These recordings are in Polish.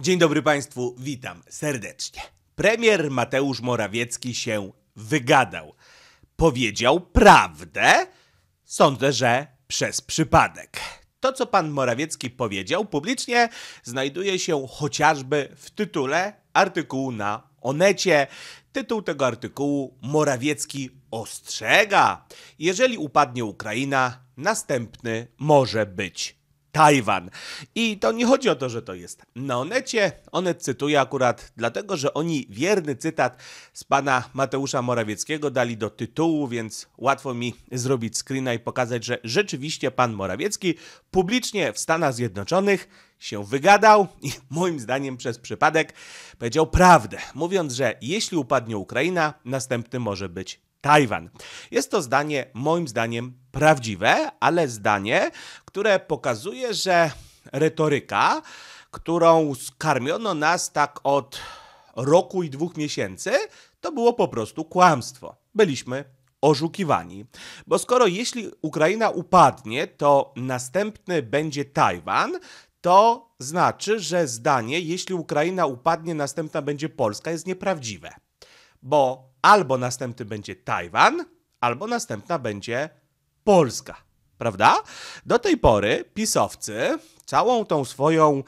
Dzień dobry Państwu, witam serdecznie. Premier Mateusz Morawiecki się wygadał. Powiedział prawdę? Sądzę, że przez przypadek. To, co pan Morawiecki powiedział publicznie, znajduje się chociażby w tytule artykułu na Onecie. Tytuł tego artykułu Morawiecki ostrzega. Jeżeli upadnie Ukraina, następny może być Tajwan. I to nie chodzi o to, że to jest na Onecie. Onet cytuje akurat dlatego, że oni wierny cytat z pana Mateusza Morawieckiego dali do tytułu, więc łatwo mi zrobić screena i pokazać, że rzeczywiście pan Morawiecki publicznie w Stanach Zjednoczonych się wygadał i moim zdaniem przez przypadek powiedział prawdę, mówiąc, że jeśli upadnie Ukraina, następny może być Tajwan. Jest to zdanie, moim zdaniem, prawdziwe, ale zdanie, które pokazuje, że retoryka, którą skarmiono nas tak od roku i dwóch miesięcy, to było po prostu kłamstwo. Byliśmy oszukiwani. Bo skoro jeśli Ukraina upadnie, to następny będzie Tajwan, to znaczy, że zdanie, jeśli Ukraina upadnie, następna będzie Polska, jest nieprawdziwe. Bo albo następny będzie Tajwan, albo następna będzie Polska. Prawda? Do tej pory pisowcy całą tą swoją,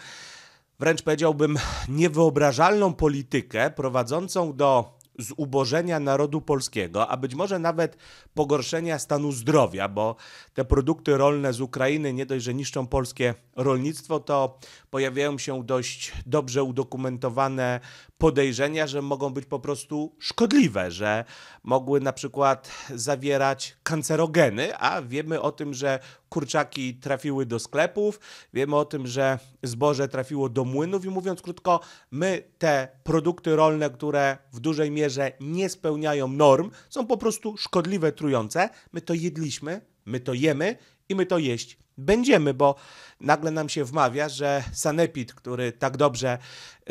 wręcz powiedziałbym, niewyobrażalną politykę prowadzącą do zubożenia narodu polskiego, a być może nawet pogorszenia stanu zdrowia, bo te produkty rolne z Ukrainy nie dość, że niszczą polskie rolnictwo, to pojawiają się dość dobrze udokumentowane podejrzenia, że mogą być po prostu szkodliwe, że mogły na przykład zawierać kancerogeny, a wiemy o tym, że kurczaki trafiły do sklepów, wiemy o tym, że zboże trafiło do młynów i mówiąc krótko, my te produkty rolne, które w dużej mierze nie spełniają norm, są po prostu szkodliwe, trujące, my to jedliśmy, my to jemy i my to jeść będziemy, bo nagle nam się wmawia, że sanepid, który tak dobrze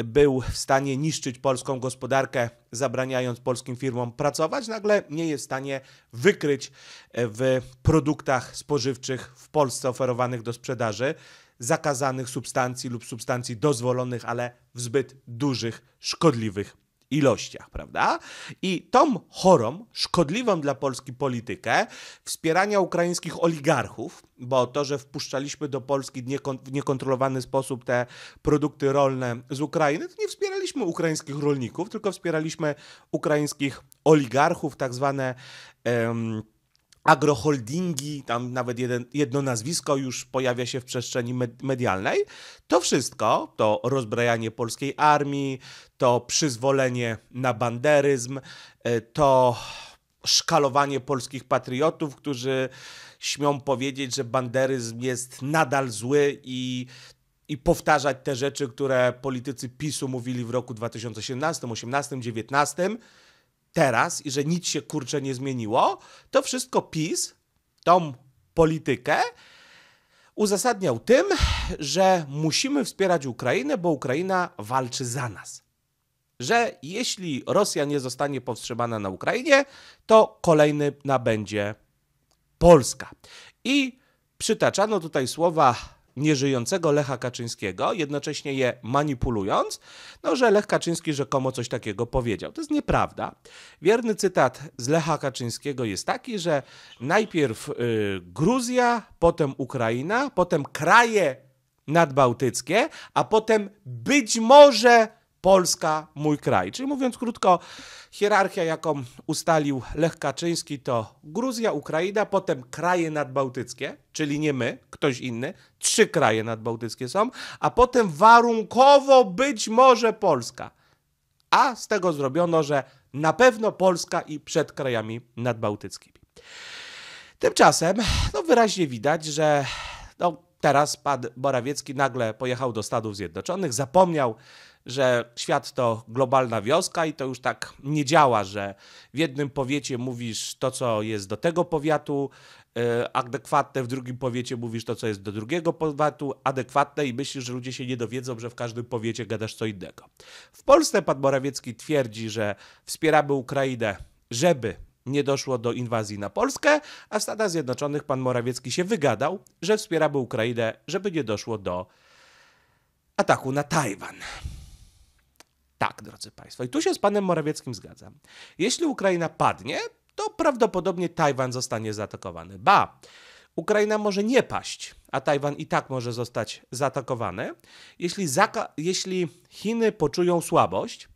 był w stanie niszczyć polską gospodarkę, zabraniając polskim firmom pracować, nagle nie jest w stanie wykryć e, w produktach spożywczych w Polsce oferowanych do sprzedaży zakazanych substancji lub substancji dozwolonych, ale w zbyt dużych, szkodliwych ilościach, prawda? I tą chorą, szkodliwą dla Polski politykę wspierania ukraińskich oligarchów, bo to, że wpuszczaliśmy do Polski w niekontrolowany sposób te produkty rolne z Ukrainy, to nie wspieraliśmy ukraińskich rolników, tylko wspieraliśmy ukraińskich oligarchów, tak zwane. Um, agroholdingi, tam nawet jeden, jedno nazwisko już pojawia się w przestrzeni medialnej. To wszystko, to rozbrajanie polskiej armii, to przyzwolenie na banderyzm, e, to szkalowanie polskich patriotów, którzy śmią powiedzieć, że banderyzm jest nadal zły i i powtarzać te rzeczy, które politycy PiSu mówili w roku 2017, 2018, 2019 teraz i że nic się kurcze nie zmieniło, to wszystko PiS, tą politykę, uzasadniał tym, że musimy wspierać Ukrainę, bo Ukraina walczy za nas. Że jeśli Rosja nie zostanie powstrzymana na Ukrainie, to kolejny nabędzie Polska. I przytaczano tutaj słowa nieżyjącego Lecha Kaczyńskiego, jednocześnie je manipulując, no że Lech Kaczyński rzekomo coś takiego powiedział. To jest nieprawda. Wierny cytat z Lecha Kaczyńskiego jest taki, że najpierw y, Gruzja, potem Ukraina, potem kraje nadbałtyckie, a potem być może Polska, mój kraj. Czyli mówiąc krótko, hierarchia, jaką ustalił Lech Kaczyński, to Gruzja, Ukraina, potem kraje nadbałtyckie, czyli nie my, ktoś inny, trzy kraje nadbałtyckie są, a potem warunkowo być może Polska. A z tego zrobiono, że na pewno Polska i przed krajami nadbałtyckimi. Tymczasem no wyraźnie widać, że no, teraz pan Borawiecki nagle pojechał do Stanów Zjednoczonych, zapomniał że świat to globalna wioska i to już tak nie działa, że w jednym powiecie mówisz to, co jest do tego powiatu e, adekwatne, w drugim powiecie mówisz to, co jest do drugiego powiatu adekwatne i myślisz, że ludzie się nie dowiedzą, że w każdym powiecie gadasz co innego. W Polsce pan Morawiecki twierdzi, że wspieramy Ukrainę, żeby nie doszło do inwazji na Polskę, a w Stanach Zjednoczonych pan Morawiecki się wygadał, że wspieramy Ukrainę, żeby nie doszło do ataku na Tajwan. Tak, drodzy Państwo. I tu się z panem Morawieckim zgadzam. Jeśli Ukraina padnie, to prawdopodobnie Tajwan zostanie zaatakowany. Ba, Ukraina może nie paść, a Tajwan i tak może zostać zaatakowany. Jeśli, jeśli Chiny poczują słabość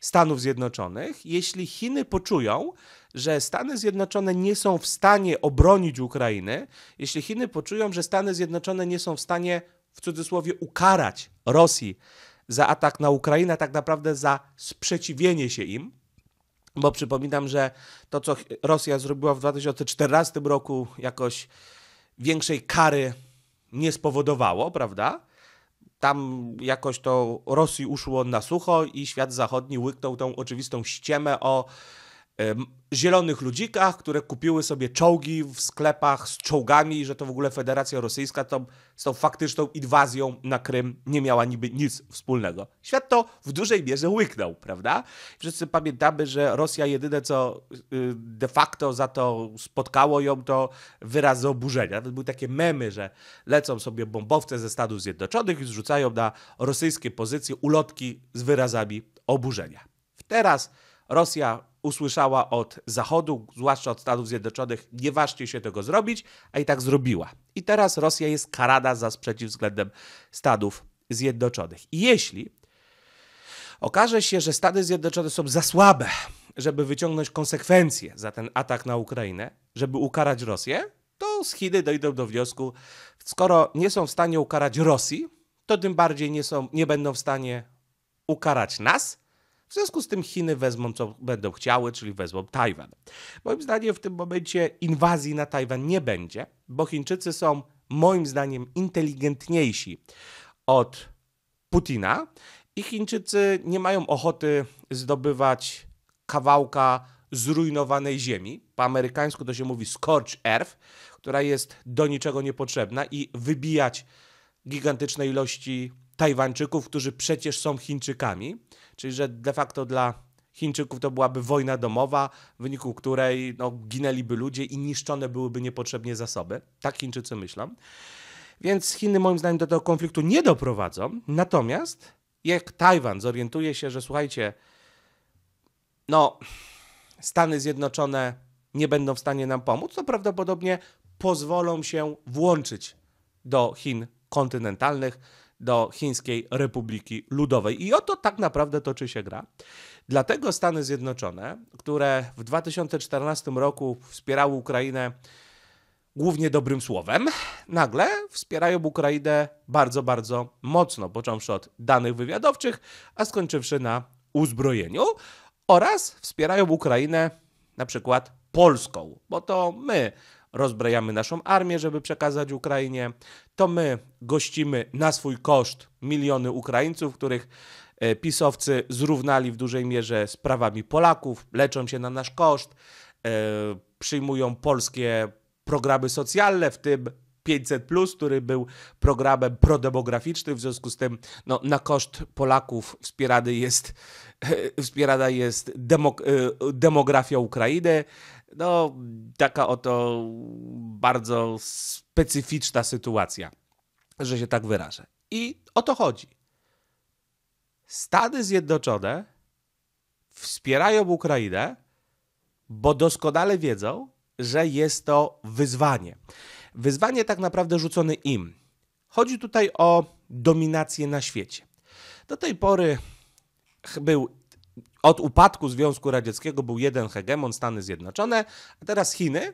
Stanów Zjednoczonych, jeśli Chiny poczują, że Stany Zjednoczone nie są w stanie obronić Ukrainy, jeśli Chiny poczują, że Stany Zjednoczone nie są w stanie w cudzysłowie ukarać Rosji za atak na Ukrainę, tak naprawdę za sprzeciwienie się im. Bo przypominam, że to, co Rosja zrobiła w 2014 roku, jakoś większej kary nie spowodowało, prawda? Tam jakoś to Rosji uszło na sucho i świat zachodni łyknął tą oczywistą ściemę o zielonych ludzikach, które kupiły sobie czołgi w sklepach z czołgami, że to w ogóle Federacja Rosyjska to, z tą faktyczną inwazją na Krym nie miała niby nic wspólnego. Świat to w dużej mierze łyknął, prawda? Wszyscy pamiętamy, że Rosja jedyne co y, de facto za to spotkało ją to wyrazy oburzenia. To były takie memy, że lecą sobie bombowce ze Stanów Zjednoczonych i zrzucają na rosyjskie pozycje ulotki z wyrazami oburzenia. Teraz Rosja usłyszała od Zachodu, zwłaszcza od Stanów Zjednoczonych, nie ważcie się tego zrobić, a i tak zrobiła. I teraz Rosja jest karana za sprzeciw względem Stanów Zjednoczonych. I jeśli okaże się, że Stany Zjednoczone są za słabe, żeby wyciągnąć konsekwencje za ten atak na Ukrainę, żeby ukarać Rosję, to z Chiny dojdą do wniosku, skoro nie są w stanie ukarać Rosji, to tym bardziej nie, są, nie będą w stanie ukarać nas, w związku z tym Chiny wezmą, co będą chciały, czyli wezmą Tajwan. Moim zdaniem w tym momencie inwazji na Tajwan nie będzie, bo Chińczycy są moim zdaniem inteligentniejsi od Putina i Chińczycy nie mają ochoty zdobywać kawałka zrujnowanej ziemi. Po amerykańsku to się mówi scorch earth, która jest do niczego niepotrzebna i wybijać gigantyczne ilości Tajwańczyków, którzy przecież są Chińczykami, czyli że de facto dla Chińczyków to byłaby wojna domowa, w wyniku której no, ginęliby ludzie i niszczone byłyby niepotrzebnie zasoby. Tak Chińczycy myślą. Więc Chiny moim zdaniem do tego konfliktu nie doprowadzą. Natomiast jak Tajwan zorientuje się, że słuchajcie, no Stany Zjednoczone nie będą w stanie nam pomóc, to prawdopodobnie pozwolą się włączyć do Chin kontynentalnych do Chińskiej Republiki Ludowej. I oto tak naprawdę toczy się gra. Dlatego Stany Zjednoczone, które w 2014 roku wspierały Ukrainę głównie dobrym słowem, nagle wspierają Ukrainę bardzo, bardzo mocno, począwszy od danych wywiadowczych, a skończywszy na uzbrojeniu, oraz wspierają Ukrainę na przykład Polską, bo to my rozbrajamy naszą armię, żeby przekazać Ukrainie, to my gościmy na swój koszt miliony Ukraińców, których e, pisowcy zrównali w dużej mierze z prawami Polaków, leczą się na nasz koszt, e, przyjmują polskie programy socjalne, w tym 500, który był programem prodemograficznym, w związku z tym no, na koszt Polaków wspierany jest, wspierana jest e, demografia Ukrainy. No, taka oto bardzo specyficzna sytuacja, że się tak wyrażę. I o to chodzi. Stany Zjednoczone wspierają Ukrainę, bo doskonale wiedzą, że jest to wyzwanie. Wyzwanie tak naprawdę rzucone im. Chodzi tutaj o dominację na świecie. Do tej pory był od upadku Związku Radzieckiego był jeden hegemon Stany Zjednoczone, a teraz Chiny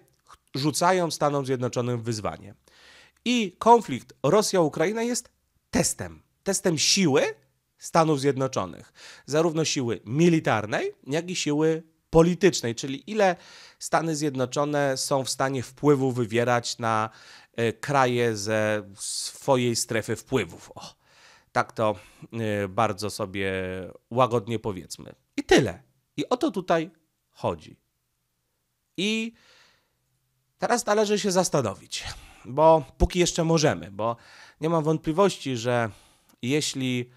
rzucają Stanom Zjednoczonym wyzwanie. I konflikt Rosja-Ukraina jest testem, testem siły Stanów Zjednoczonych, zarówno siły militarnej, jak i siły politycznej, czyli ile Stany Zjednoczone są w stanie wpływu wywierać na e, kraje ze swojej strefy wpływów. O, tak to e, bardzo sobie łagodnie powiedzmy. I tyle. I o to tutaj chodzi. I teraz należy się zastanowić, bo póki jeszcze możemy, bo nie mam wątpliwości, że jeśli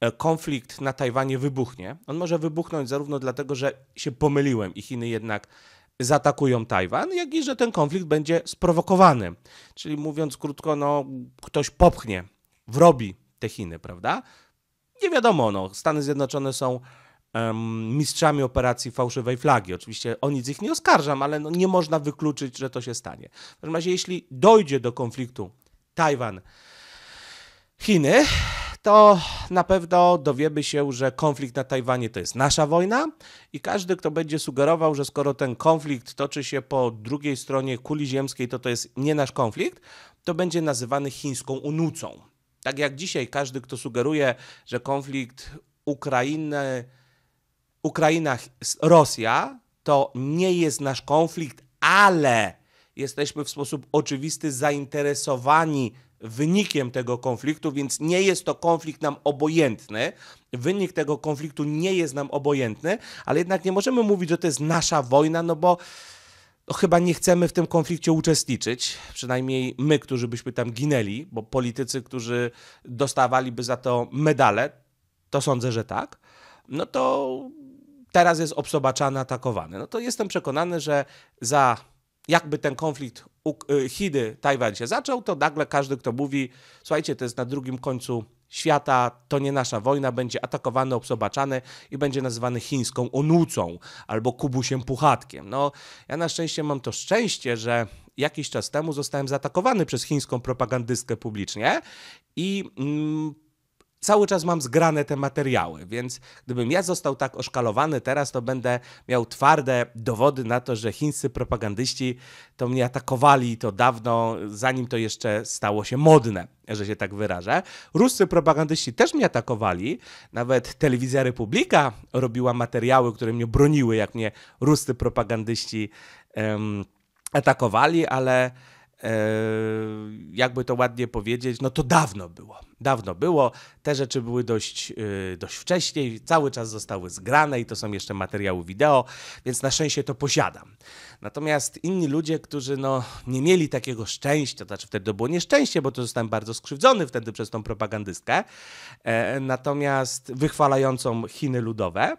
e, konflikt na Tajwanie wybuchnie, on może wybuchnąć zarówno dlatego, że się pomyliłem i Chiny jednak zaatakują Tajwan, jak i że ten konflikt będzie sprowokowany. Czyli mówiąc krótko, no, ktoś popchnie, wrobi te Chiny, prawda? Nie wiadomo, no, Stany Zjednoczone są um, mistrzami operacji fałszywej flagi. Oczywiście o nic ich nie oskarżam, ale no, nie można wykluczyć, że to się stanie. W każdym razie, jeśli dojdzie do konfliktu Tajwan-Chiny, to na pewno dowiemy się, że konflikt na Tajwanie to jest nasza wojna i każdy, kto będzie sugerował, że skoro ten konflikt toczy się po drugiej stronie kuli ziemskiej, to to jest nie nasz konflikt, to będzie nazywany chińską unucą. Tak jak dzisiaj każdy, kto sugeruje, że konflikt Ukrainy, Ukraina, Rosja to nie jest nasz konflikt, ale jesteśmy w sposób oczywisty zainteresowani wynikiem tego konfliktu, więc nie jest to konflikt nam obojętny. Wynik tego konfliktu nie jest nam obojętny, ale jednak nie możemy mówić, że to jest nasza wojna, no bo chyba nie chcemy w tym konflikcie uczestniczyć, przynajmniej my, którzy byśmy tam ginęli, bo politycy, którzy dostawaliby za to medale, to sądzę, że tak, no to teraz jest obsobaczany, atakowany. No to jestem przekonany, że za jakby ten konflikt Chiny-Tajwan y, się zaczął, to nagle każdy, kto mówi, słuchajcie, to jest na drugim końcu świata, to nie nasza wojna, będzie atakowany, obsobaczany i będzie nazywany chińską onucą albo kubusiem puchatkiem. No, ja na szczęście mam to szczęście, że jakiś czas temu zostałem zaatakowany przez chińską propagandystkę publicznie i... Mm, cały czas mam zgrane te materiały, więc gdybym ja został tak oszkalowany teraz, to będę miał twarde dowody na to, że chińscy propagandyści to mnie atakowali to dawno, zanim to jeszcze stało się modne, że się tak wyrażę. Ruscy propagandyści też mnie atakowali, nawet Telewizja Republika robiła materiały, które mnie broniły, jak mnie ruscy propagandyści um, atakowali, ale E, jakby to ładnie powiedzieć, no to dawno było. Dawno było, te rzeczy były dość, y, dość wcześniej, cały czas zostały zgrane i to są jeszcze materiały wideo, więc na szczęście to posiadam. Natomiast inni ludzie, którzy no, nie mieli takiego szczęścia, to znaczy wtedy to było nieszczęście, bo to zostałem bardzo skrzywdzony wtedy przez tą propagandystkę, e, natomiast wychwalającą Chiny ludowe,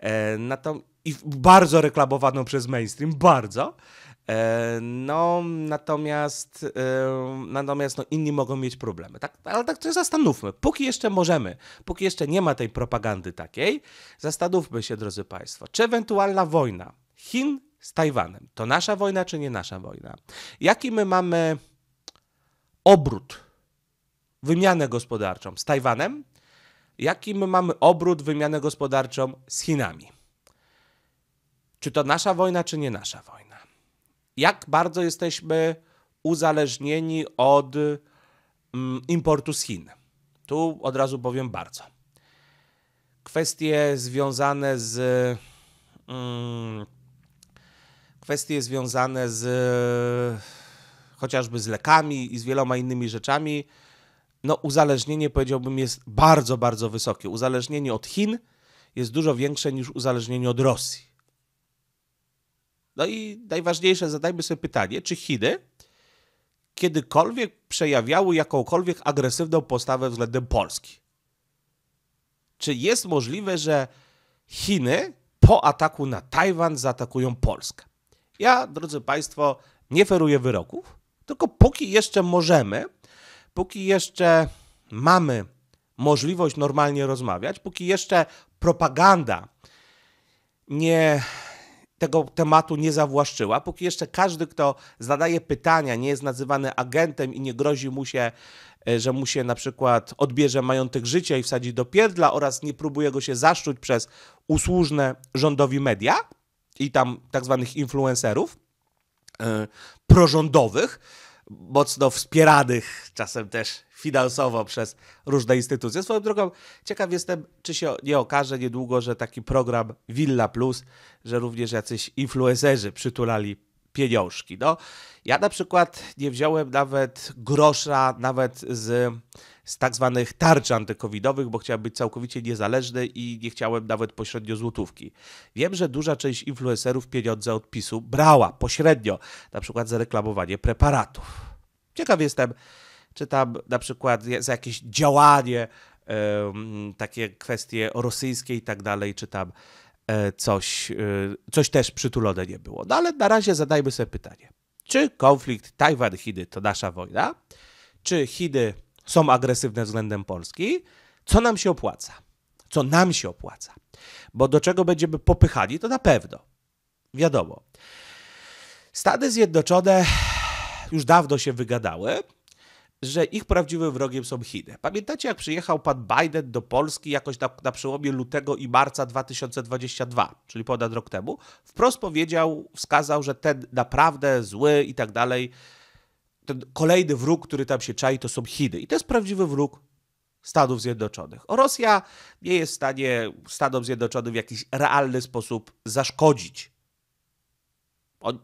e, to i bardzo reklamowaną przez mainstream, bardzo. E, no, natomiast, e, natomiast no, inni mogą mieć problemy. Tak, ale tak się zastanówmy, póki jeszcze możemy, póki jeszcze nie ma tej propagandy takiej, zastanówmy się, drodzy Państwo, czy ewentualna wojna Chin z Tajwanem to nasza wojna, czy nie nasza wojna? Jaki my mamy obrót, wymianę gospodarczą z Tajwanem? Jaki my mamy obrót, wymianę gospodarczą z Chinami? Czy to nasza wojna, czy nie nasza wojna? jak bardzo jesteśmy uzależnieni od mm, importu z Chin. Tu od razu powiem bardzo. Kwestie związane z. Mm, kwestie związane z chociażby z lekami i z wieloma innymi rzeczami, no uzależnienie powiedziałbym jest bardzo, bardzo wysokie. Uzależnienie od Chin jest dużo większe niż uzależnienie od Rosji. No i najważniejsze, zadajmy sobie pytanie, czy Chiny kiedykolwiek przejawiały jakąkolwiek agresywną postawę względem Polski? Czy jest możliwe, że Chiny po ataku na Tajwan zaatakują Polskę? Ja, drodzy Państwo, nie feruję wyroków, tylko póki jeszcze możemy, póki jeszcze mamy możliwość normalnie rozmawiać, póki jeszcze propaganda nie tego tematu nie zawłaszczyła. Póki jeszcze każdy, kto zadaje pytania, nie jest nazywany agentem i nie grozi mu się, e, że mu się na przykład odbierze majątek życia i wsadzi do pierdla oraz nie próbuje go się zaszczuć przez usłużne rządowi media i tam tak zwanych influencerów yy, prorządowych, mocno wspieranych czasem też finansowo przez różne instytucje. Swoją drogą ciekaw jestem, czy się nie okaże niedługo, że taki program Villa Plus, że również jacyś influencerzy przytulali pieniążki. No, ja na przykład nie wziąłem nawet grosza, nawet z, z tak zwanych tarcz antykowidowych, bo chciałem być całkowicie niezależny i nie chciałem nawet pośrednio złotówki. Wiem, że duża część influencerów pieniądze odpisu brała pośrednio, na przykład za reklamowanie preparatów. Ciekaw jestem, czy tam na przykład za jakieś działanie, takie kwestie rosyjskie i tak dalej, czy tam e, coś, e, coś też przytulone nie było. No ale na razie zadajmy sobie pytanie. Czy konflikt Tajwan-Chiny to nasza wojna? Czy Chiny są agresywne względem Polski? Co nam się opłaca? Co nam się opłaca? Bo do czego będziemy popychali, to na pewno. Wiadomo. Stany Zjednoczone już dawno się wygadały, że ich prawdziwym wrogiem są Chiny. Pamiętacie, jak przyjechał pan Biden do Polski jakoś na, na przełomie lutego i marca 2022, czyli ponad rok temu? Wprost powiedział, wskazał, że ten naprawdę zły i tak dalej, ten kolejny wróg, który tam się czai, to są Chiny. I to jest prawdziwy wróg Stanów Zjednoczonych. Rosja nie jest w stanie Stanom Zjednoczonym w jakiś realny sposób zaszkodzić. On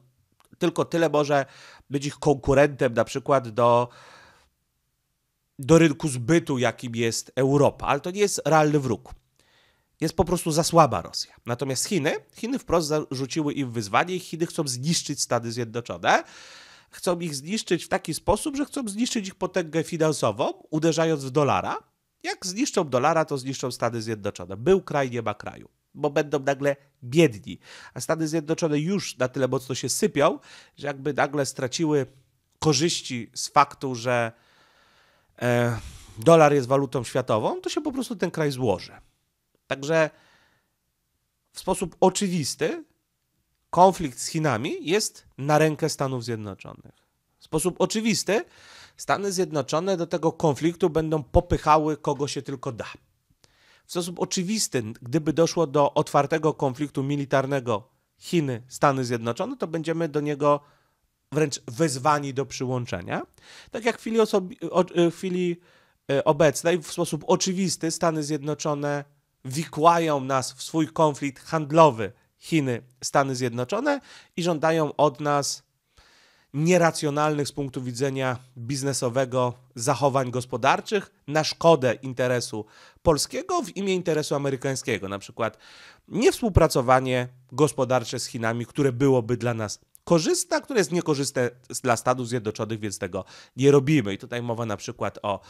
tylko tyle może być ich konkurentem na przykład do do rynku zbytu, jakim jest Europa, ale to nie jest realny wróg. Jest po prostu za słaba Rosja. Natomiast Chiny, Chiny wprost zarzuciły im wyzwanie i Chiny chcą zniszczyć Stany Zjednoczone. Chcą ich zniszczyć w taki sposób, że chcą zniszczyć ich potęgę finansową, uderzając w dolara. Jak zniszczą dolara, to zniszczą Stany Zjednoczone. Był kraj, nie ma kraju bo będą nagle biedni. A Stany Zjednoczone już na tyle mocno się sypią, że jakby nagle straciły korzyści z faktu, że e, dolar jest walutą światową, to się po prostu ten kraj złoży. Także w sposób oczywisty konflikt z Chinami jest na rękę Stanów Zjednoczonych. W sposób oczywisty Stany Zjednoczone do tego konfliktu będą popychały kogo się tylko da. W sposób oczywisty, gdyby doszło do otwartego konfliktu militarnego Chiny, Stany Zjednoczone, to będziemy do niego wręcz wezwani do przyłączenia. Tak jak w chwili, o, e, w chwili e, obecnej w sposób oczywisty Stany Zjednoczone wikłają nas w swój konflikt handlowy Chiny, Stany Zjednoczone i żądają od nas nieracjonalnych z punktu widzenia biznesowego zachowań gospodarczych na szkodę interesu polskiego w imię interesu amerykańskiego, na przykład niewspółpracowanie gospodarcze z Chinami, które byłoby dla nas korzysta, które jest niekorzystne dla Stanów Zjednoczonych, więc tego nie robimy. I tutaj mowa na przykład o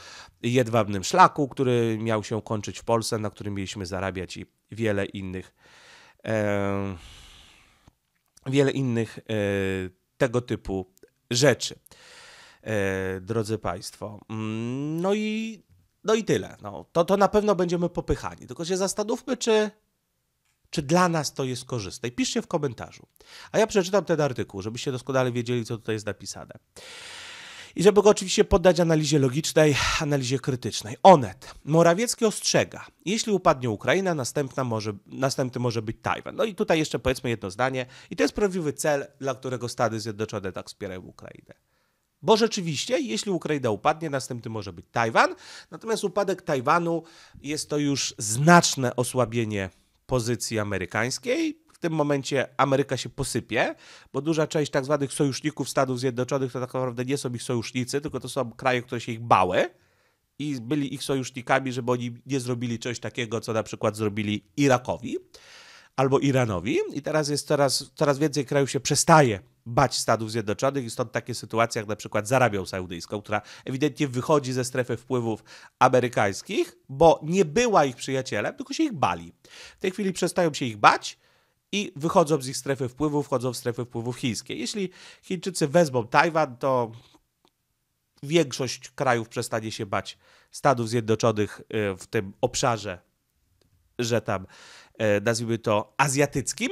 jedwabnym szlaku, który miał się kończyć w Polsce, na którym mieliśmy zarabiać i wiele innych e, wiele innych e, tego typu rzeczy. E, drodzy Państwo. Mm, no i, no i tyle. No, to, to na pewno będziemy popychani. Tylko się zastanówmy, czy czy dla nas to jest korzystne. I piszcie w komentarzu. A ja przeczytam ten artykuł, żebyście doskonale wiedzieli, co tutaj jest napisane. I żeby go oczywiście poddać analizie logicznej, analizie krytycznej. Onet. Morawiecki ostrzega. Jeśli upadnie Ukraina, następna może, następny może być Tajwan. No i tutaj jeszcze powiedzmy jedno zdanie. I to jest prawdziwy cel, dla którego Stany Zjednoczone tak wspierają Ukrainę. Bo rzeczywiście, jeśli Ukraina upadnie, następny może być Tajwan. Natomiast upadek Tajwanu jest to już znaczne osłabienie pozycji amerykańskiej. W tym momencie Ameryka się posypie, bo duża część tak zwanych sojuszników Stanów Zjednoczonych to tak naprawdę nie są ich sojusznicy, tylko to są kraje, które się ich bały i byli ich sojusznikami, żeby oni nie zrobili czegoś takiego, co na przykład zrobili Irakowi albo Iranowi. I teraz jest coraz, coraz więcej krajów się przestaje bać Stanów Zjednoczonych i stąd takie sytuacje jak na przykład z Arabią Saudyjską, która ewidentnie wychodzi ze strefy wpływów amerykańskich, bo nie była ich przyjacielem, tylko się ich bali. W tej chwili przestają się ich bać, i wychodzą z ich strefy wpływów, wchodzą w strefy wpływów chińskie. Jeśli Chińczycy wezmą Tajwan, to większość krajów przestanie się bać Stanów Zjednoczonych e, w tym obszarze, że tam e, nazwijmy to azjatyckim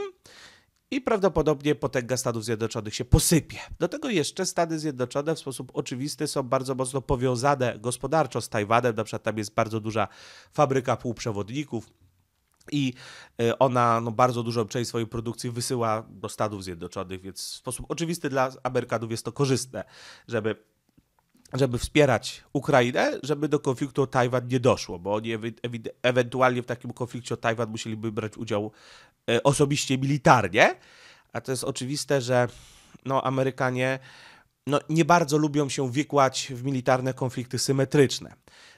i prawdopodobnie potęga Stanów Zjednoczonych się posypie. Do tego jeszcze Stany Zjednoczone w sposób oczywisty są bardzo mocno powiązane gospodarczo z Tajwanem, na przykład tam jest bardzo duża fabryka półprzewodników, i e, ona no, bardzo dużą część swojej produkcji wysyła do Stanów Zjednoczonych, więc w sposób oczywisty dla Amerykanów jest to korzystne, żeby żeby wspierać Ukrainę, żeby do konfliktu o Tajwan nie doszło, bo oni ewentualnie w takim konflikcie o Tajwan musieliby brać udział e, osobiście militarnie, a to jest oczywiste, że no, Amerykanie no, nie bardzo lubią się wikłać w militarne konflikty symetryczne.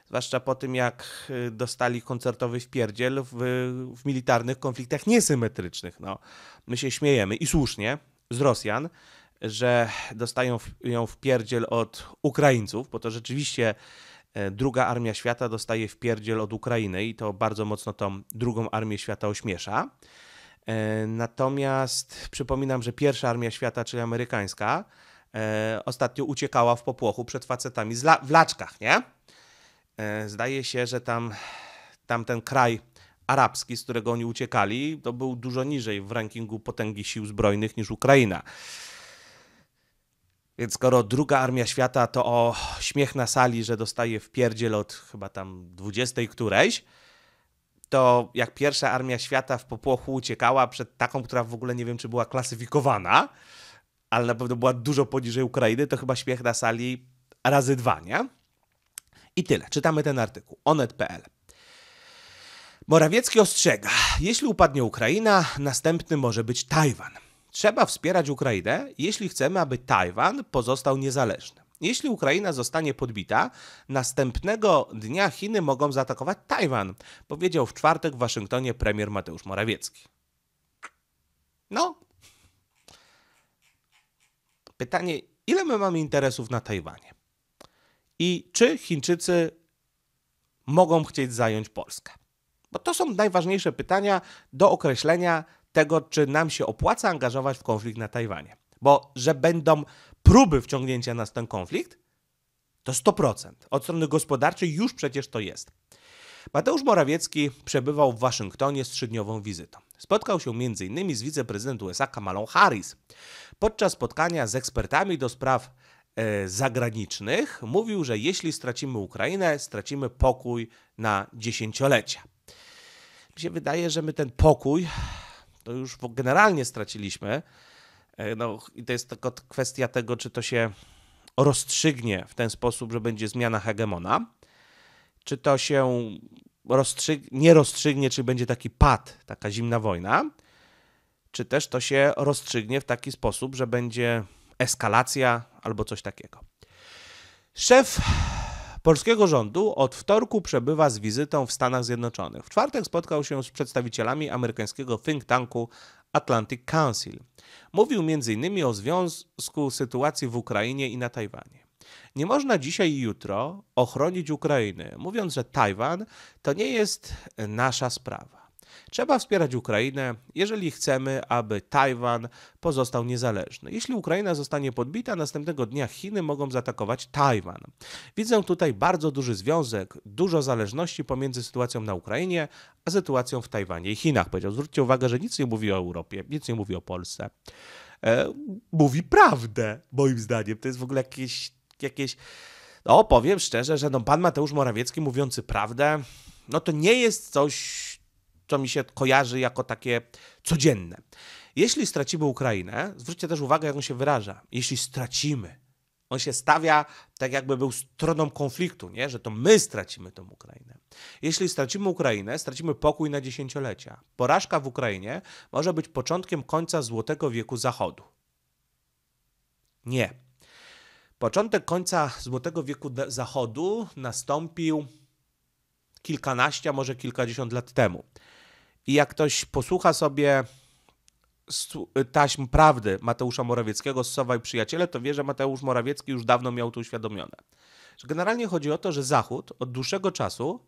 Zwłaszcza po tym, jak e, dostali koncertowy wpierdziel w, w militarnych konfliktach niesymetrycznych. No, my się śmiejemy i słusznie z Rosjan, że dostają ją w pierdziel od Ukraińców, bo to rzeczywiście e, druga armia świata dostaje w pierdziel od Ukrainy i to bardzo mocno tą drugą armię świata ośmiesza. E, natomiast przypominam, że pierwsza armia świata, czyli amerykańska, e, ostatnio uciekała w popłochu przed facetami w laczkach, nie? Zdaje się, że tam tamten kraj arabski, z którego oni uciekali, to był dużo niżej w rankingu potęgi sił zbrojnych niż Ukraina. Więc skoro druga armia świata, to o śmiech na sali, że dostaje w pierdziel od chyba tam dwudziestej którejś, to jak pierwsza armia świata w popłochu uciekała przed taką, która w ogóle nie wiem, czy była klasyfikowana, ale na pewno była dużo poniżej Ukrainy, to chyba śmiech na sali razy dwa, nie? I tyle. Czytamy ten artykuł. Onet.pl. Morawiecki ostrzega. Jeśli upadnie Ukraina, następny może być Tajwan. Trzeba wspierać Ukrainę, jeśli chcemy, aby Tajwan pozostał niezależny. Jeśli Ukraina zostanie podbita, następnego dnia Chiny mogą zaatakować Tajwan, powiedział w czwartek w Waszyngtonie premier Mateusz Morawiecki. No. Pytanie, ile my mamy interesów na Tajwanie? I czy Chińczycy mogą chcieć zająć Polskę? Bo to są najważniejsze pytania do określenia, tego, czy nam się opłaca angażować w konflikt na Tajwanie. Bo że będą próby wciągnięcia nas w ten konflikt, to 100%. Od strony gospodarczej już przecież to jest. Mateusz Morawiecki przebywał w Waszyngtonie z trzydniową wizytą. Spotkał się m.in. z wiceprezydentem USA Kamalą Harris. Podczas spotkania z ekspertami do spraw e, zagranicznych mówił, że jeśli stracimy Ukrainę, stracimy pokój na dziesięciolecia. Mi się wydaje, że my ten pokój to już generalnie straciliśmy. E, no i to jest tylko kwestia tego, czy to się rozstrzygnie w ten sposób, że będzie zmiana hegemona, czy to się rozstrzyg nie rozstrzygnie, czy będzie taki pad, taka zimna wojna, czy też to się rozstrzygnie w taki sposób, że będzie eskalacja albo coś takiego. Szef polskiego rządu od wtorku przebywa z wizytą w Stanach Zjednoczonych. W czwartek spotkał się z przedstawicielami amerykańskiego think tanku Atlantic Council. Mówił m.in. o związku sytuacji w Ukrainie i na Tajwanie. Nie można dzisiaj i jutro ochronić Ukrainy, mówiąc, że Tajwan to nie jest nasza sprawa. Trzeba wspierać Ukrainę, jeżeli chcemy, aby Tajwan pozostał niezależny. Jeśli Ukraina zostanie podbita, następnego dnia Chiny mogą zaatakować Tajwan. Widzę tutaj bardzo duży związek, dużo zależności pomiędzy sytuacją na Ukrainie, a sytuacją w Tajwanie i Chinach. Powiedział, zwróćcie uwagę, że nic nie mówi o Europie, nic nie mówi o Polsce. E, mówi prawdę, moim zdaniem. To jest w ogóle jakieś... jakieś... No, powiem szczerze, że no, pan Mateusz Morawiecki mówiący prawdę, no to nie jest coś co mi się kojarzy jako takie codzienne. Jeśli stracimy Ukrainę, zwróćcie też uwagę, jak on się wyraża. Jeśli stracimy, on się stawia tak, jakby był stroną konfliktu, nie? że to my stracimy tę Ukrainę. Jeśli stracimy Ukrainę, stracimy pokój na dziesięciolecia. Porażka w Ukrainie może być początkiem końca Złotego Wieku Zachodu. Nie. Początek końca Złotego Wieku Zachodu nastąpił kilkanaście, a może kilkadziesiąt lat temu. I jak ktoś posłucha sobie taśm prawdy Mateusza Morawieckiego z Sowa i Przyjaciele, to wie, że Mateusz Morawiecki już dawno miał to uświadomione. Że generalnie chodzi o to, że Zachód od dłuższego czasu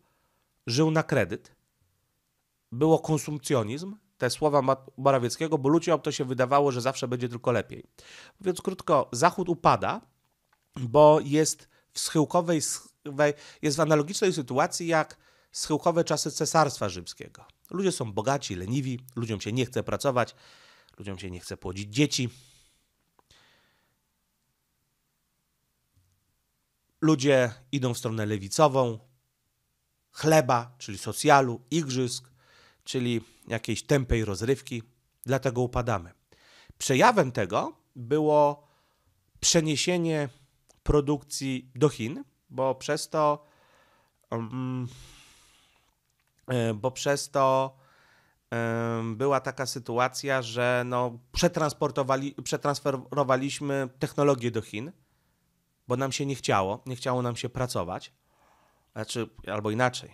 żył na kredyt, było konsumpcjonizm, te słowa Morawieckiego, bo ludziom to się wydawało, że zawsze będzie tylko lepiej. Mówiąc krótko, Zachód upada, bo jest w schyłkowej, jest w analogicznej sytuacji jak schyłkowe czasy Cesarstwa Rzymskiego Ludzie są bogaci, leniwi, ludziom się nie chce pracować, ludziom się nie chce płodzić dzieci. Ludzie idą w stronę lewicową, chleba, czyli socjalu, igrzysk, czyli jakiejś tępej rozrywki, dlatego upadamy. Przejawem tego było przeniesienie produkcji do Chin, bo przez to um, E, bo przez to była taka sytuacja, że no przetransportowali, przetransferowaliśmy technologię do Chin, bo nam się nie chciało, nie chciało nam się pracować. Znaczy, albo inaczej.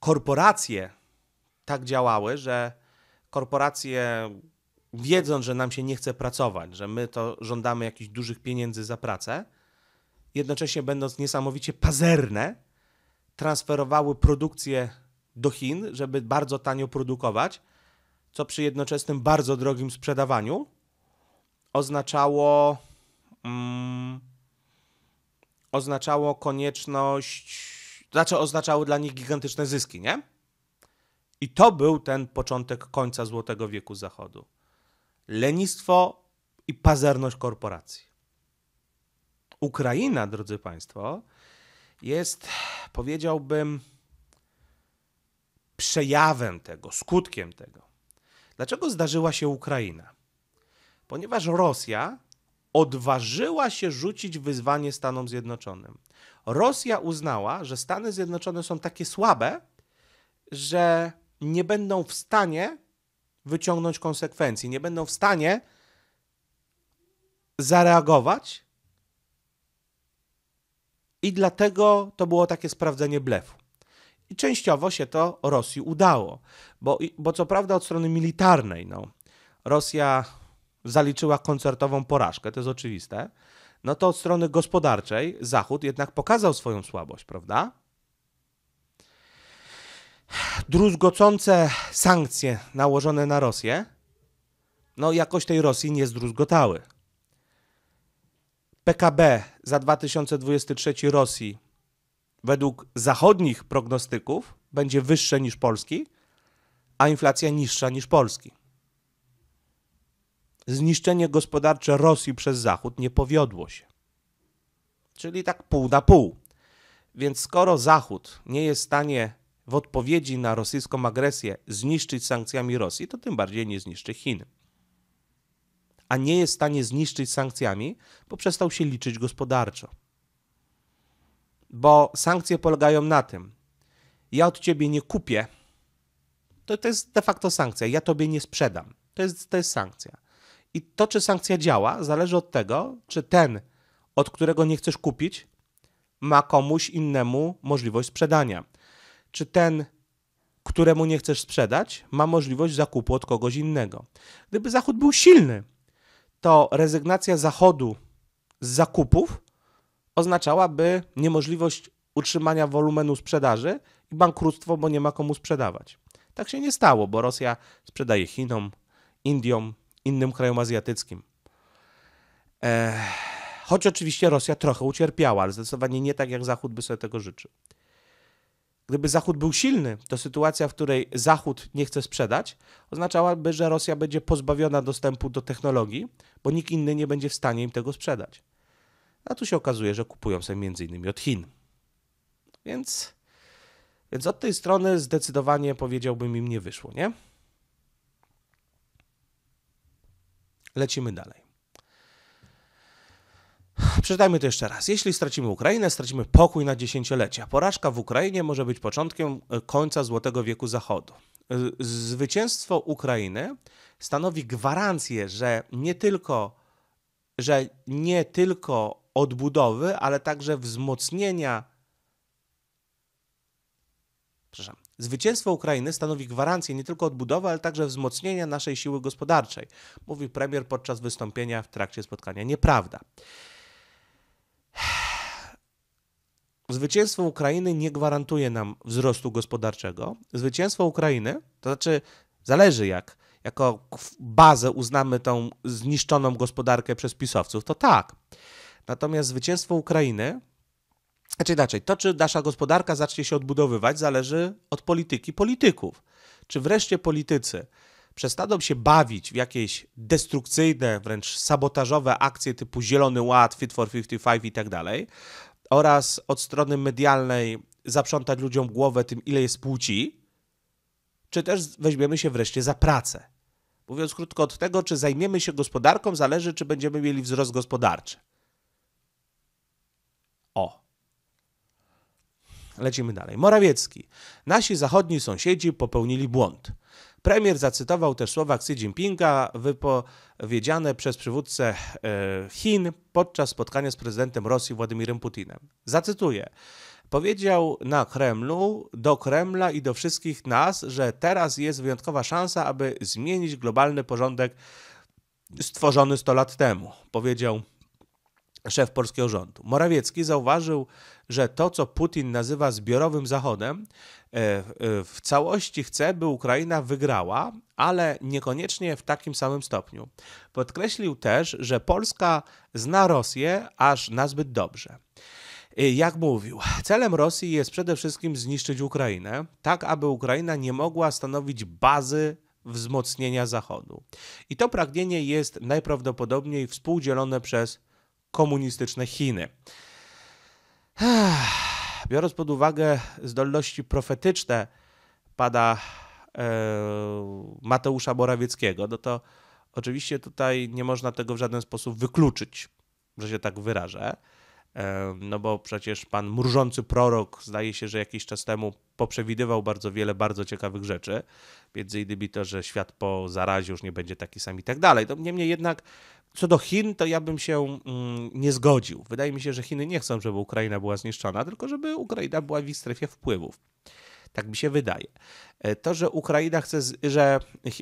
Korporacje tak działały, że korporacje, wiedząc, że nam się nie chce pracować, że my to żądamy jakichś dużych pieniędzy za pracę, jednocześnie będąc niesamowicie pazerne, transferowały produkcję do Chin, żeby bardzo tanio produkować, co przy jednoczesnym bardzo drogim sprzedawaniu oznaczało mm, oznaczało konieczność, znaczy oznaczało dla nich gigantyczne zyski, nie? I to był ten początek końca Złotego Wieku Zachodu. Lenistwo i pazerność korporacji. Ukraina, drodzy Państwo, jest, powiedziałbym, przejawem tego, skutkiem tego. Dlaczego zdarzyła się Ukraina? Ponieważ Rosja odważyła się rzucić wyzwanie Stanom Zjednoczonym. Rosja uznała, że Stany Zjednoczone są takie słabe, że nie będą w stanie wyciągnąć konsekwencji, nie będą w stanie zareagować i dlatego to było takie sprawdzenie blefu. I częściowo się to Rosji udało, bo, bo co prawda od strony militarnej, no, Rosja zaliczyła koncertową porażkę, to jest oczywiste, no to od strony gospodarczej Zachód jednak pokazał swoją słabość, prawda? Druzgocące sankcje nałożone na Rosję, no jakoś tej Rosji nie zdruzgotały. PKB za 2023 Rosji według zachodnich prognostyków będzie wyższe niż Polski, a inflacja niższa niż Polski. Zniszczenie gospodarcze Rosji przez Zachód nie powiodło się. Czyli tak pół na pół. Więc skoro Zachód nie jest w stanie w odpowiedzi na rosyjską agresję zniszczyć sankcjami Rosji, to tym bardziej nie zniszczy Chin a nie jest w stanie zniszczyć sankcjami, bo przestał się liczyć gospodarczo. Bo sankcje polegają na tym, ja od ciebie nie kupię, to, to jest de facto sankcja, ja tobie nie sprzedam. To jest, to jest sankcja. I to, czy sankcja działa, zależy od tego, czy ten, od którego nie chcesz kupić, ma komuś innemu możliwość sprzedania. Czy ten, któremu nie chcesz sprzedać, ma możliwość zakupu od kogoś innego. Gdyby Zachód był silny, to rezygnacja Zachodu z zakupów oznaczałaby niemożliwość utrzymania wolumenu sprzedaży i bankructwo, bo nie ma komu sprzedawać. Tak się nie stało, bo Rosja sprzedaje Chinom, Indiom, innym krajom azjatyckim. choć oczywiście Rosja trochę ucierpiała, ale zdecydowanie nie tak, jak Zachód by sobie tego życzył. Gdyby Zachód był silny, to sytuacja, w której Zachód nie chce sprzedać, oznaczałaby, że Rosja będzie pozbawiona dostępu do technologii, bo nikt inny nie będzie w stanie im tego sprzedać. A tu się okazuje, że kupują sobie m.in. od Chin. Więc, więc od tej strony zdecydowanie powiedziałbym im nie wyszło, nie? Lecimy dalej. Przeczytajmy to jeszcze raz. Jeśli stracimy Ukrainę, stracimy pokój na dziesięciolecia. Porażka w Ukrainie może być początkiem e, końca Złotego Wieku Zachodu. E, zwycięstwo Ukrainy stanowi gwarancję, że nie tylko, że nie tylko odbudowy, ale także wzmocnienia. Przepraszam. Zwycięstwo Ukrainy stanowi gwarancję nie tylko odbudowy, ale także wzmocnienia naszej siły gospodarczej, mówi premier podczas wystąpienia w trakcie spotkania. Nieprawda. Zwycięstwo Ukrainy nie gwarantuje nam wzrostu gospodarczego. Zwycięstwo Ukrainy, to znaczy zależy jak, jako bazę uznamy tą zniszczoną gospodarkę przez pisowców, to tak. Natomiast zwycięstwo Ukrainy, znaczy inaczej, to czy nasza gospodarka zacznie się odbudowywać, zależy od polityki polityków. Czy wreszcie politycy przestaną się bawić w jakieś destrukcyjne, wręcz sabotażowe akcje typu Zielony Ład, Fit for 55 i tak dalej, oraz od strony medialnej zaprzątać ludziom głowę tym, ile jest płci, czy też weźmiemy się wreszcie za pracę. Mówiąc krótko, od tego, czy zajmiemy się gospodarką, zależy, czy będziemy mieli wzrost gospodarczy. O. Lecimy dalej. Morawiecki. Nasi zachodni sąsiedzi popełnili błąd. Premier zacytował też słowa Xi Jinpinga wypowiedziane przez przywódcę e, Chin podczas spotkania z prezydentem Rosji Władimirem Putinem. Zacytuję. Powiedział na Kremlu, do Kremla i do wszystkich nas, że teraz jest wyjątkowa szansa, aby zmienić globalny porządek stworzony 100 lat temu. Powiedział szef polskiego rządu. Morawiecki zauważył, że to, co Putin nazywa zbiorowym Zachodem, e, e, w całości chce, by Ukraina wygrała, ale niekoniecznie w takim samym stopniu. Podkreślił też, że Polska zna Rosję aż nazbyt dobrze. E, jak mówił, celem Rosji jest przede wszystkim zniszczyć Ukrainę, tak aby Ukraina nie mogła stanowić bazy wzmocnienia Zachodu. I to pragnienie jest najprawdopodobniej współdzielone przez komunistyczne Chiny. Biorąc pod uwagę zdolności profetyczne pada e, Mateusza Borawieckiego. no to oczywiście tutaj nie można tego w żaden sposób wykluczyć, że się tak wyrażę. E, no bo przecież pan mrużący prorok zdaje się, że jakiś czas temu poprzewidywał bardzo wiele bardzo ciekawych rzeczy, między innymi to, że świat po zarazie już nie będzie taki sam i tak dalej. Niemniej jednak co do Chin, to ja bym się mm, nie zgodził. Wydaje mi się, że Chiny nie chcą, żeby Ukraina była zniszczona, tylko żeby Ukraina była w ich strefie wpływów. Tak mi się wydaje. E, to, że Ukraina chce, że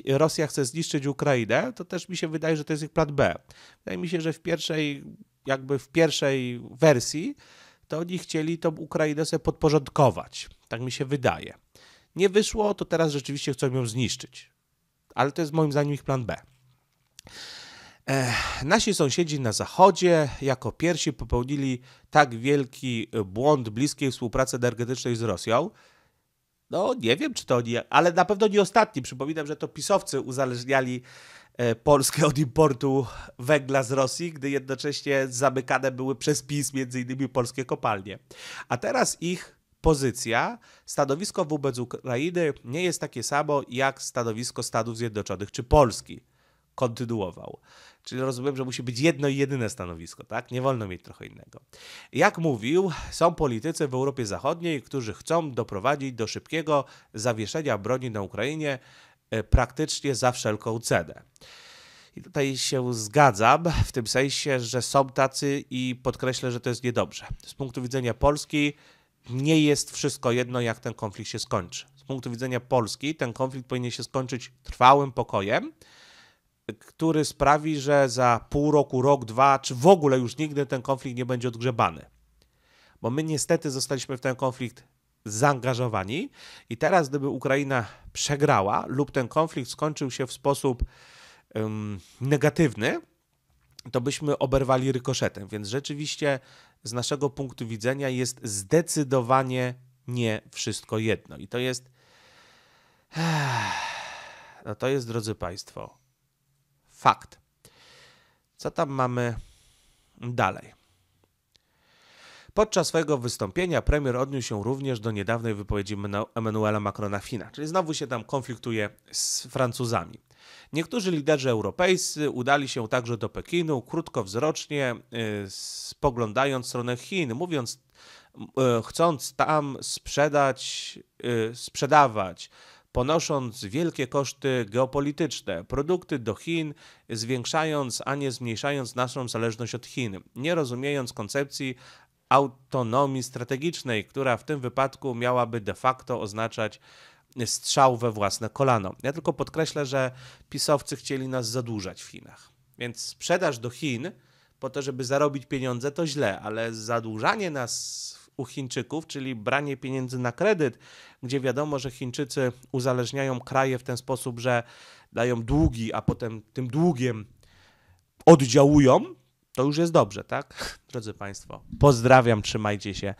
Rosja chce zniszczyć Ukrainę, to też mi się wydaje, że to jest ich plan B. Wydaje mi się, że w pierwszej, jakby w pierwszej wersji, to oni chcieli tą Ukrainę sobie podporządkować. Tak mi się wydaje. Nie wyszło, to teraz rzeczywiście chcą ją zniszczyć. Ale to jest moim zdaniem ich plan B. Nasi sąsiedzi na zachodzie jako pierwsi popełnili tak wielki e, błąd bliskiej współpracy energetycznej z Rosją. No, nie wiem, czy to oni, ale na pewno nie ostatni. Przypominam, że to pisowcy uzależniali e, Polskę od importu węgla z Rosji, gdy jednocześnie zamykane były przez PiS m.in. polskie kopalnie. A teraz ich pozycja, stanowisko wobec Ukrainy nie jest takie samo jak stanowisko Stanów Zjednoczonych czy Polski kontynuował. Czyli rozumiem, że musi być jedno i jedyne stanowisko, tak? Nie wolno mieć trochę innego. Jak mówił, są politycy w Europie Zachodniej, którzy chcą doprowadzić do szybkiego zawieszenia broni na Ukrainie e, praktycznie za wszelką cenę. I tutaj się zgadzam, w tym sensie, że są tacy i podkreślę, że to jest niedobrze. Z punktu widzenia Polski nie jest wszystko jedno, jak ten konflikt się skończy. Z punktu widzenia Polski ten konflikt powinien się skończyć trwałym pokojem, który sprawi, że za pół roku, rok, dwa, czy w ogóle już nigdy ten konflikt nie będzie odgrzebany. Bo my niestety zostaliśmy w ten konflikt zaangażowani i teraz, gdyby Ukraina przegrała lub ten konflikt skończył się w sposób um, negatywny, to byśmy oberwali rykoszetem. Więc rzeczywiście z naszego punktu widzenia jest zdecydowanie nie wszystko jedno. I to jest. No to jest, drodzy Państwo, Fakt. Co tam mamy dalej? Podczas swojego wystąpienia premier odniósł się również do niedawnej wypowiedzi Emmanuela Macrona Fina, czyli znowu się tam konfliktuje z Francuzami. Niektórzy liderzy europejscy udali się także do Pekinu, krótkowzrocznie y, spoglądając w stronę Chin, mówiąc, y, chcąc tam sprzedać, y, sprzedawać ponosząc wielkie koszty geopolityczne, produkty do Chin, zwiększając, a nie zmniejszając naszą zależność od Chin, nie rozumiejąc koncepcji autonomii strategicznej, która w tym wypadku miałaby de facto oznaczać strzał we własne kolano. Ja tylko podkreślę, że pisowcy chcieli nas zadłużać w Chinach. Więc sprzedaż do Chin po to, żeby zarobić pieniądze, to źle, ale zadłużanie nas u Chińczyków, czyli branie pieniędzy na kredyt, gdzie wiadomo, że Chińczycy uzależniają kraje w ten sposób, że dają długi, a potem tym długiem oddziałują, to już jest dobrze, tak? Drodzy Państwo, pozdrawiam, trzymajcie się.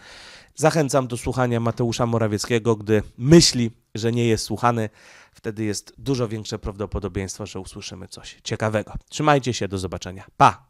Zachęcam do słuchania Mateusza Morawieckiego, gdy myśli, że nie jest słuchany, wtedy jest dużo większe prawdopodobieństwo, że usłyszymy coś ciekawego. Trzymajcie się, do zobaczenia. Pa!